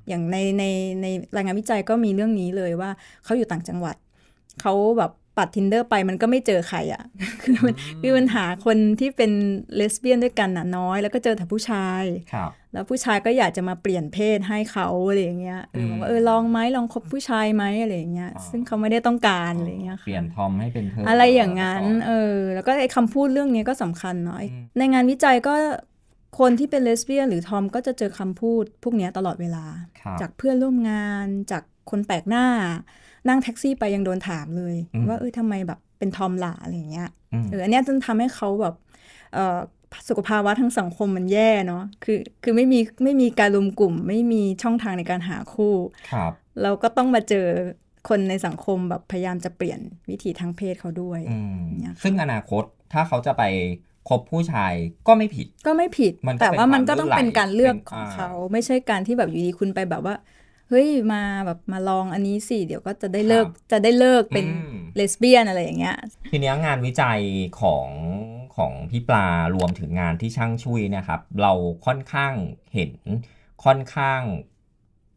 อย่างในในในรายงานวิจัยก็มีเรื่องนี้เลยว่าเขาอยู่ต่างจังหวัด เขาแบบปัดทินเดอร์ไปมันก็ไม่เจอใครอะ่ะคือมันมีปัญหาคนที่เป็นเลสเบี้ยนด้วยกันน่ะน้อย แล้วก็เจอแต่ผู้ชายแล้วผู้ชายก็อยากจะมาเปลี่ยนเพศให้เขาอะไรอย่างเงี้ยว่าเออลองไหมลองคบผู้ชายไหมอะไรอย่างเงี้ยซึ่งเขาไม่ได้ต้องการอะไรอย่างเงี้ย
เปลี่ยนทอมให้เป็นเธออะไรอ
ย่างนั้นเออแล้วก็ไอ้คำพูดเรื่องนี้ก็สำคัญเนาะในงานวิจัยก็คนที่เป็นเลสเบี้ยนหรือทอมก็จะเจอคำพูดพวกนี้ตลอดเวลา จากเพื่อนร่วมงานจากคนแปลกหน้านั่งแท็กซี่ไปยังโดนถามเลย ว่าเออทำไมแบบเป็นทอมหล่าอะไรเงี้ยเอออันนี้จนทำให้เขาแบบสุขภาวะทางสังคมมันแย่เนาะคือคือไม่มีไม่มีการรวมกลุ่ม ไม่มีช่องทางในการหาคู่ ครับเราก็ต้องมาเจอคนในสังคมแบบพยายามจะเปลี่ยนวิถีทางเพศเขาด้วย
ซึ่งอนาคตถ้าเขาจะไปคบผู้ชายก็ไม่ผิด ก็ไม่ผิด แต่ว่ามันก็ต้องเป็นกา
รเลือกของเขาไม่ใช่การที่แบบอยู่ดีคุณไปแบบว่าเฮ้ยมาแบบมาลองอันนี้สิเดี๋ยวก็จะได้เลิกจะได้เลิกเป็นเลสเบี้ยนอะไรอย่างเงี้ย
ทีนี้งานวิจัยของของพี่ปลารวมถึงงานที่ช่างช่วยนะครับ เราค่อนข้างเห็นค่อนข้าง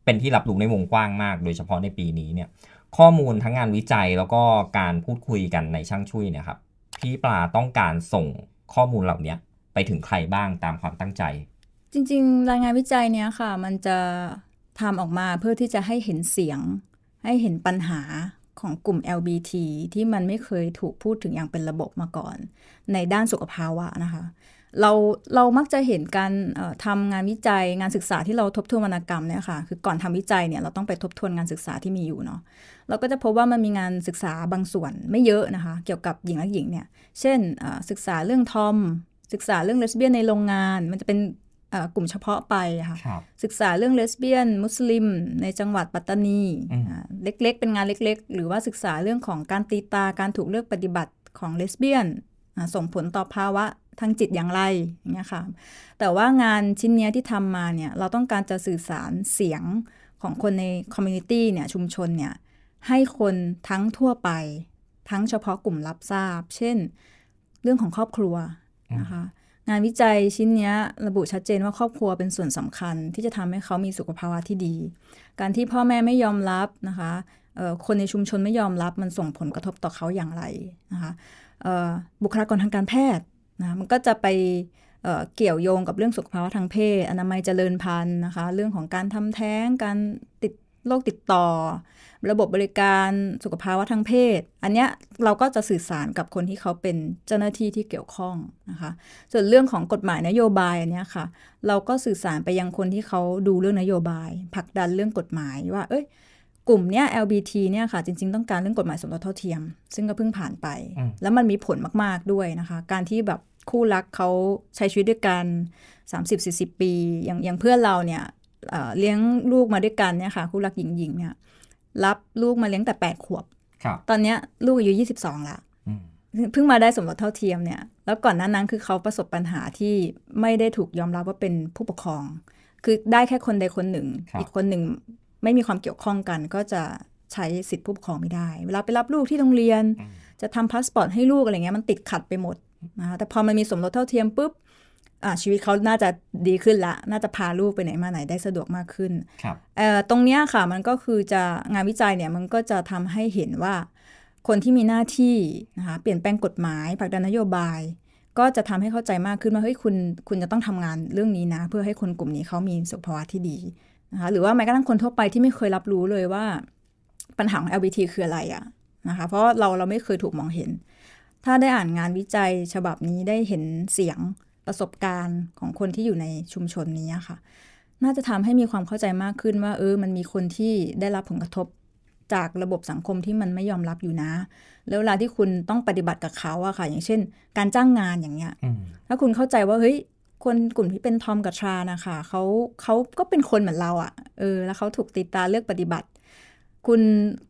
เป็นที่รับรู้ในวงกว้างมากโดยเฉพาะในปีนี้เนี่ย ข้อมูลทั้งงานวิจัยแล้วก็การพูดคุยกันในช่างช่วยเนี่ยครับ พี่ปลาต้องการส่งข้อมูลเหล่านี้ไปถึงใครบ้างตามความตั้งใจ
จริง ๆ รายงานวิจัยเนี้ยค่ะ มันจะทำออกมาเพื่อที่จะให้เห็นเสียงให้เห็นปัญหาของกลุ่ม LBT ที่มันไม่เคยถูกพูดถึงอย่างเป็นระบบมาก่อน ในด้านสุขภาวะนะคะ เราเรามักจะเห็นการทำงานวิจัยงานศึกษาที่เราทบทวนวรรณกรรมเนี่ยค่ะ คือก่อนทำวิจัยเนี่ยเราต้องไปทบทวนงานศึกษาที่มีอยู่เนาะเราก็จะพบว่ามันมีงานศึกษาบางส่วนไม่เยอะนะคะ เกี่ยวกับหญิงและหญิงเนี่ย เช่นศึกษาเรื่องทอมศึกษาเรื่องเลสเบี้ยนในโรงงาน มันจะเป็นกลุ่มเฉพาะไปค่ะศึกษาเรื่องเลสเบี้ยน มุสลิม ในจังหวัดปัตตานี เล็กๆ เป็นงานเล็ก ๆ หรือว่าศึกษาเรื่องของการตีตาการถูกเลือกปฏิบัติของเลสเบี้ยนส่งผลต่อภาวะทางจิตอย่างไรเนี่ยค่ะแต่ว่างานชิ้นนี้ที่ทำมาเนี่ยเราต้องการจะสื่อสารเสียงของคนในคอมมูนิตี้เนี่ยชุมชนเนี่ยให้คนทั้งทั่วไป ทั้งเฉพาะกลุ่มรับทราบ เช่น เรื่องของครอบครัวนะคะงานวิจัยชิ้นนี้ระบุชัดเจนว่าครอบครัวเป็นส่วนสำคัญ ที่จะทำให้เขามีสุขภาวะที่ดี การที่พ่อแม่ไม่ยอมรับนะคะคนในชุมชนไม่ยอมรับมันส่งผลกระทบต่อเขาอย่างไรนะคะบุคลากรทางการแพทย์นะมันก็จะไปเกี่ยวโยงกับเรื่องสุขภาวะทางเพศอนามัยเจริญพันธุ์นะคะเรื่องของการทำแท้งการติดโรคติดต่อระบบบริการสุขภาวะทางเพศ อันเนี้ยเราก็จะสื่อสารกับคนที่เขาเป็นเจ้าหน้าที่ที่เกี่ยวข้องนะคะส่วนเรื่องของกฎหมายนโยบายอันเนี้ยค่ะเราก็สื่อสารไปยังคนที่เขาดูเรื่องนโยบายผลักดันเรื่องกฎหมายว่าเอ้ยกลุ่มเนี้ย LBT เนี่ยค่ะจริงๆ ต้องการเรื่องกฎหมายสมรสเท่าเทียม ซึ่งก็เพิ่งผ่านไป แล้วมันมีผลมากๆด้วยนะคะการที่แบบคู่รักเขาใช้ชีวิตด้วยกัน 30-40 ปี อย่างอย่างเพื่อนเราเนี่ยเลี้ยงลูกมาด้วยกันเนี่ยค่ะคู่รักหญิงๆเนี่ยรับลูกมาเลี้ยงแต่แปดขวบ ตอนนี้ลูกอายุยี่สสิบองละเพิ่งมาได้สมรสเท่าเทียมเนี่ย แล้วก่อนหน้านั้นคือเขาประสบปัญหาที่ไม่ได้ถูกยอมรับว่าเป็นผู้ปกครอง คือได้แค่คน ใดคนหนึ่ง อีกคนหนึ่งไม่มีความเกี่ยวข้องกันก็จะใช้สิทธิผู้ปกครองไม่ได้ เวลาไปรับลูกที่โรงเรียนจะทำพาสปอร์ตให้ลูกอะไรเงี้ยมันติดขัดไปหมดนะคะแต่พอมันมีสมรสเท่าเทียมปุ๊บชีวิตเขาน่าจะดีขึ้นละ น่าจะพาลูกไปไหนมาไหนได้สะดวกมากขึ้นครับตรงนี้ค่ะ มันก็คือจะงานวิจัยเนี่ย มันก็จะทำให้เห็นว่า คนที่มีหน้าที่นะคะ เปลี่ยนแปลงกฎหมายผลักดันนโยบาย ก็จะทำให้เข้าใจมากขึ้นว่าเฮ้ย คุณคุณจะต้องทำงานเรื่องนี้นะ เพื่อให้คนกลุ่มนี้เขามีสุขภาวะที่ดีนะคะหรือว่าแม้กระทั่งคนทั่วไปที่ไม่เคยรับรู้เลยว่าปัญหาของ LGBT คืออะไรอะนะคะเพราะเราเราไม่เคยถูกมองเห็น ถ้าได้อ่านงานวิจัยฉบับนี้ได้เห็นเสียงประสบการณ์ของคนที่อยู่ในชุมชนนี้ค่ะ น่าจะทำให้มีความเข้าใจมากขึ้นว่าเออ มันมีคนที่ได้รับผลกระทบจากระบบสังคมที่มันไม่ยอมรับอยู่นะแล้วเวลาที่คุณต้องปฏิบัติกับเขาอะค่ะ อย่างเช่น การจ้างงานอย่างเงี้ยถ้าคุณเข้าใจว่าเฮ้ยคนกลุ่มที่เป็นทอมกับทรานะคะเขาเขาก็เป็นคนเหมือนเราอะเออ แล้วเขาถูกติดตาเลือกปฏิบัติ คุณ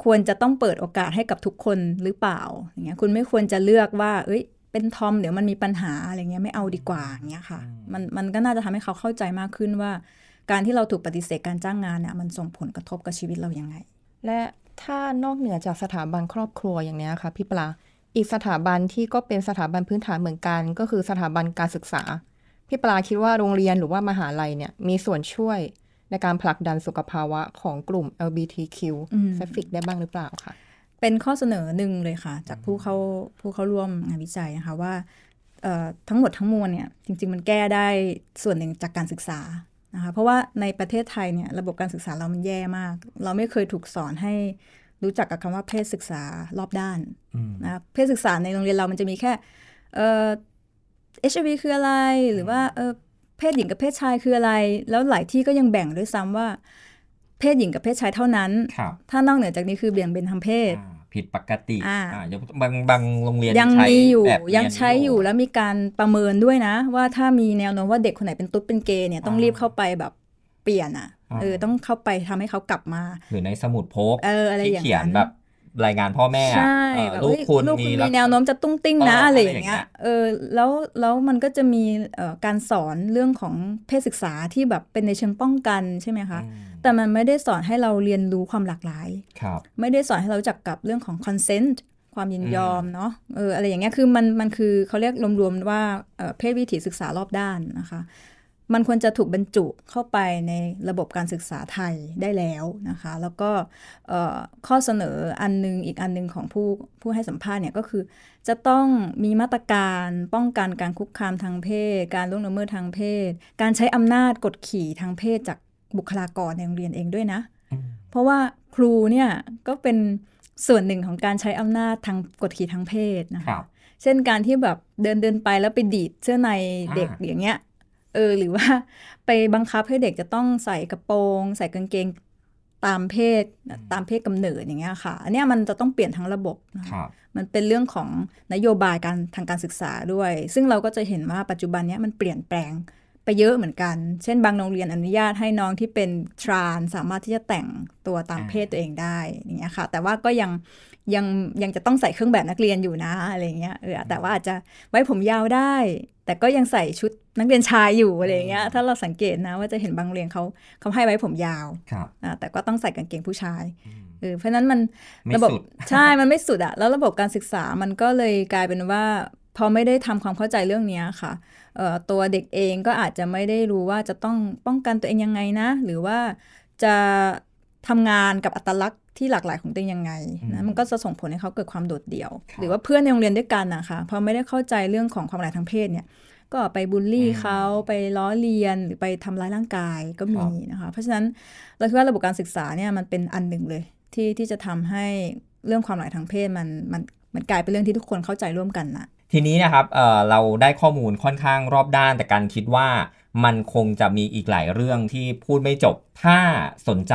ควรจะต้องเปิดโอกาสให้กับทุกคนหรือเปล่า อย่างเงี้ย คุณไม่ควรจะเลือกว่า เอ้ยเป็นทอมเดี๋ยวมันมีปัญหาอะไรเงี้ยไม่เอาดีกว่าเงี้ยค่ะมันมันก็น่าจะทำให้เขาเข้าใจมากขึ้นว่าการที่เราถูกปฏิเสธการจ้างงานเนี่ยมันส่งผลกระทบกับชีวิตเรายังไง
และถ้านอกเหนือจากสถาบันครอบครัวอย่างนี้ค่ะพี่ปลาอีกสถาบันที่ก็เป็นสถาบันพื้นฐานเหมือนกัน ก็คือสถาบันการศึกษาพี่ปลาคิดว่าโรงเรียนหรือว่ามหาลัยเนี่ยมีส่วนช่วยในการผลักดันสุขภาวะของกลุ่ม LBTQ ซฟิกได้บ้างหรือเปล่าคะเป็นข้อเสนอหนึ่งเลยค่
ะ จากผู้เข้าผู้เข้าร่วมงานวิจัยนะคะ ว่าทั้งหมดทั้งมวลเนี่ย จริง ๆ มันแก้ได้ส่วนหนึ่งจากการศึกษานะคะเพราะว่าในประเทศไทยเนี่ยระบบการศึกษาเรามันแย่มาก เราไม่เคยถูกสอนให้รู้จักกับคำว่าเพศศึกษารอบด้านนะเพศศึกษาในโรงเรียนเรามันจะมีแค่เอชอวีคืออะไรหรือว่าเพศหญิงกับเพศชายคืออะไร แล้วหลายที่ก็ยังแบ่งด้วยซ้ำว่าเพศหญิงกับเพศชายเท่านั้น ถ้านอกเหนือจากนี้คือเบี่ยงเบนทางเพศ
ผิดปกติบางบางโรงเรียนยังมีอยู่ ยังใช้
อยู่แล้วมีการประเมินด้วยนะ ว่าถ้ามีแนวโน้มว่าเด็กคนไหนเป็นตุ๊ดเป็นเกย์เนี่ยต้องรีบเข้าไปแบบเปลี่ยนอ่ะเออต้องเข้าไปทำให้เขากลับมา
หรือในสมุดพกเอออะไรอย่างเงี้ยแบบรายงานพ่อแม่ใช่ลูกคุณมีแนวโน้ม
จะตุ้งติ้งนะอะไรอย่างเงี้ยเออแล้วแล้วมันก็จะมีการสอนเรื่องของเพศศึกษาที่แบบเป็นในเชิงป้องกันใช่ไหมคะแต่มันไม่ได้สอนให้เราเรียนรู้ความหลากหลายครับ ไม่ได้สอนให้เราจับกับเรื่องของ consent ความยินยอมเนาะ เออ อะไรอย่างเงี้ย คือมัน มันคือเขาเรียกรวมๆว่าเพศวิถีศึกษารอบด้านนะคะ มันควรจะถูกบรรจุเข้าไปในระบบการศึกษาไทยได้แล้วนะคะ แล้วก็ข้อเสนออันนึงอีกอันนึงของผู้ ผู้ให้สัมภาษณ์เนี่ยก็คือ จะต้องมีมาตรการป้องกันการคุกคามทางเพศ การล่วงละเมิดทางเพศ การใช้อำนาจกดขี่ทางเพศจากบุคลากรในโรงเรียนเองด้วยนะ เพราะว่าครูเนี่ยก็เป็นส่วนหนึ่งของการใช้อำนาจทางกฎขี่ทางเพศนะคะ เช่นการที่แบบเดินเดินไปแล้วไปดีดเสื้อในเด็กอย่างเงี้ย เออหรือว่าไปบังคับให้เด็กจะต้องใส่กระโปรงใส่กางเกงตามเพศตามเพศกำเนิดอย่างเงี้ยค่ะ อันนี้มันจะต้องเปลี่ยนทั้งระบบนะคะมันเป็นเรื่องของนโยบายการทางการศึกษาด้วย ซึ่งเราก็จะเห็นว่าปัจจุบันนี้มันเปลี่ยนแปลงไปเยอะเหมือนกัน เช่นบางโรงเรียนอนุญาตให้น้องที่เป็นทรานสามารถที่จะแต่งตัวตามเพศตัวเองได้อย่างเงี้ยค่ะ แต่ว่าก็ยังยังยังจะต้องใส่เครื่องแบบนักเรียนอยู่นะ อะไรเงี้ยเออแต่ว่าอาจจะไว้ผมยาวได้ แต่ก็ยังใส่ชุดนักเรียนชายอยู่อะไรเงี้ย ถ้าเราสังเกตนะว่าจะเห็นบางเรียนเขาเขาให้ไว้ผมยาวแต่ก็ต้องใส่กางเกงผู้ชายเออเพราะนั้นมันระบบใช่มันไม่สุดอะแล้วระบบการศึกษามันก็เลยกลายเป็นว่า พอไม่ได้ทำความเข้าใจเรื่องนี้ค่ะตัวเด็กเองก็อาจจะไม่ได้รู้ว่าจะต้องป้องกันตัวเองยังไงนะหรือว่าจะทำงานกับอัตลักษณ์ที่หลากหลายของตัวเองยังไงนะมันก็จะส่งผลให้เขาเกิดความโดดเดี่ยว หรือว่าเพื่อนในโรงเรียนด้วยกันนะคะพอไม่ได้เข้าใจเรื่องของความหลากหลายทางเพศเนี่ยก็ไปบูลลี่เขาไปล้อเลียน หรือไปทำร้ายร่างกายก็มีนะคะเพราะฉะนั้นเราคิดว่าระบบการศึกษาเนี่ยมันเป็นอันหนึ่งเลยที่ที่จะทำให้เรื่องความหลากหลายทางเพศมันมันมันกลายเป็นเรื่องที่ทุกคนเข้าใจร่วมกันนะ
ทีนี้นะครับเเราได้ข้อมูลค่อนข้างรอบด้านแต่การคิดว่ามันคงจะมีอีกหลายเรื่องที่พูดไม่จบ ถ้าสนใจ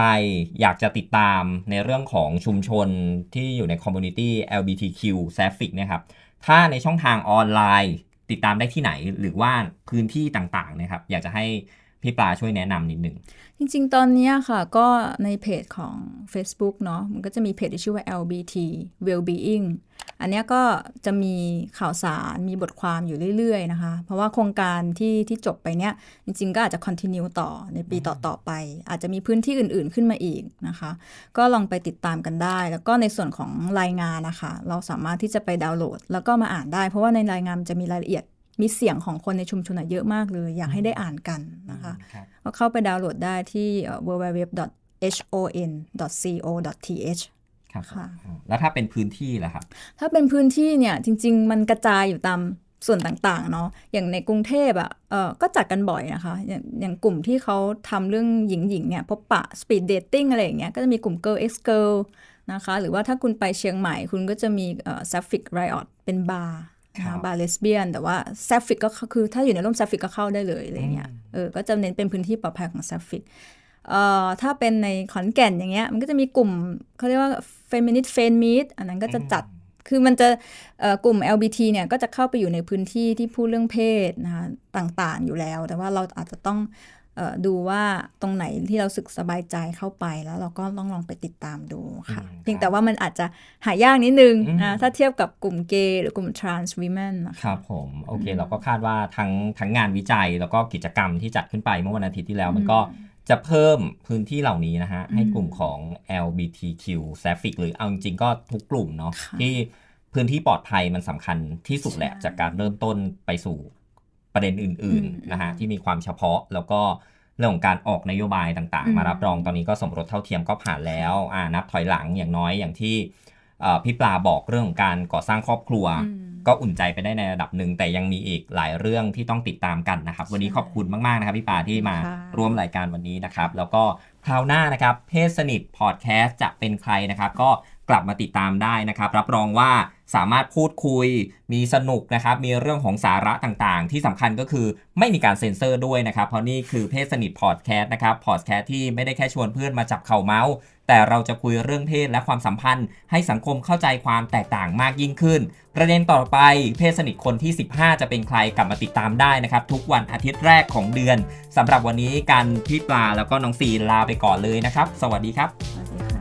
อยากจะติดตามในเรื่องของชุมชนที่อยู่ในคอมมูนิตี้ LBTQ s a f i c นะครับถ้าในช่องทางออนไลน์ติดตามได้ที่ไหนหรือว่าพื้นที่ต่างๆนะครับอยากจะให้พี่ปลาช่วยแนะนำนิดนึง
จริงๆ ตอนนี้ค่ะ ก็ในเพจของ Facebook เนาะมันก็จะมีเพจที่ชื่อว่า LBT Wellbeing อันนี้ก็จะมีข่าวสารมีบทความอยู่เรื่อยๆนะคะ เพราะว่าโครงการที่ที่จบไปเนี้ยจริงๆก็อาจจะคอนติเนียต่อในปีต่อๆไป อาจจะมีพื้นที่อื่นๆขึ้นมาอีกนะคะ ก็ลองไปติดตามกันได้ แล้วก็ในส่วนของรายงานนะคะเราสามารถที่จะไปดาวน์โหลด แล้วก็มาอ่านได้เพราะว่าในรายงานจะมีรายละเอียดมีเสียงของคนในชุมชนเยอะมากเลย อยากให้ได้อ่านกันนะคะก็เข้าไปดาวน์โหลดได้ที่ www.hon.co.th
ค่ะ แล้วถ้าเป็นพื้นที่ล่ะครับ
ถ้าเป็นพื้นที่เนี่ยจริงๆ มันกระจายอยู่ตามส่วนต่างๆเนาะอย่างในกรุงเทพอ่ะเออก็จัดกันบ่อยนะคะอยอย่างกลุ่มที่เขาทำเรื่องหญิง ๆเนี่ยพบปะ speed dating อะไรอย่างเงี้ยก็จะมีกลุ่ม girl x girl นะคะหรือว่าถ้าคุณไปเชียงใหม่คุณก็จะมีเอ่อ s a f f i c Riot เป็นบาร์บาร์เลสเบียน แต่ว่าแซฟฟิกก็คือถ้าอยู่ในร่มแซฟฟิกก็เข้าได้เลยอะไรเงี้ยเออก็จะเน้นเป็นพื้นที่ปลอดภัยของแซฟฟิกเอ่อถ้าเป็นในขอนแก่นอย่างเงี้ยมันก็จะมีกลุ่มเขาเรียกว่าเฟมินิสต์เฟนมีดอันนั้นก็จะจัด คือมันจะกลุ่ม LBT เนี่ยก็จะเข้าไปอยู่ในพื้นที่ที่พูดเรื่องเพศนะคะต่างๆอยู่แล้ว แต่ว่าเราอาจจะต้องดูว่าตรงไหนที่เราสึกสบายใจเข้าไปแล้วเราก็ต้องลองไปติดตามดูค่ะ เพียงแต่ว่ามันอาจจะหายากนิดนึงนะถ้าเทียบกับกลุ่มเกย์หรือกลุ่ม trans women นะ
ครับผมโอเคเราก็คาดว่าทั้งทั้งงานวิจัยแล้วก็กิจกรรมที่จัดขึ้นไปเมื่อวันอาทิตย์ที่แล้ว มันก็จะเพิ่มพื้นที่เหล่านี้นะฮะ ให้กลุ่มของ LBTQ s a f i c หรือเอาจริงก็ทุกกลุ่มเนาะที่พื้นที่ปลอดภัยมันสำคัญที่สุดแหละจากการเริ่มต้นไปสู่ประเด็นอื่นๆนะฮะที่มีความเฉพาะแล้วก็เรื่องของการออกนโยบายต่าง ๆ มารับรองตอนนี้ก็สมรสเท่าเทียมก็ผ่านแล้วอ่านับถอยหลังอย่างน้อยอย่างที่พี่ปลาบอกเรื่องของการก่อสร้างครอบครัว ก็อุ่นใจไปได้ในระดับหนึ่งแต่ยังมีอีกหลายเรื่องที่ต้องติดตามกันนะครับวันนี้ขอบคุณมากๆนะครับพี่ปลาที่มาร่วมรายการวันนี้นะครับ แล้วก็คราวหน้านะครับเพศสนิทพอดแคสต์จะเป็นใครนะครับก็กลับมาติดตามได้นะครับรับรองว่าสามารถพูดคุยมีสนุกนะครับ มีเรื่องของสาระต่างๆ ที่สำคัญก็คือไม่มีการเซ็นเซอร์ด้วยนะครับ เพราะนี่คือเพศสนิทพอดแคสต์นะครับพอดแคสต์ที่ไม่ได้แค่ชวนเพื่อนมาจับเข่าเมาส์ แต่เราจะคุยเรื่องเพศและความสัมพันธ์ ให้สังคมเข้าใจความแตกต่างมากยิ่งขึ้น ประเด็นต่อไปเพศสนิทคนที่ 15 จะเป็นใครกลับมาติดตามได้นะครับทุกวันอาทิตย์แรกของเดือนสำหรับวันนี้กันพี่ปลาแล้วก็น้องสีลาไปก่อนเลยนะครับสวัสดีครับสวัสดีค่ะ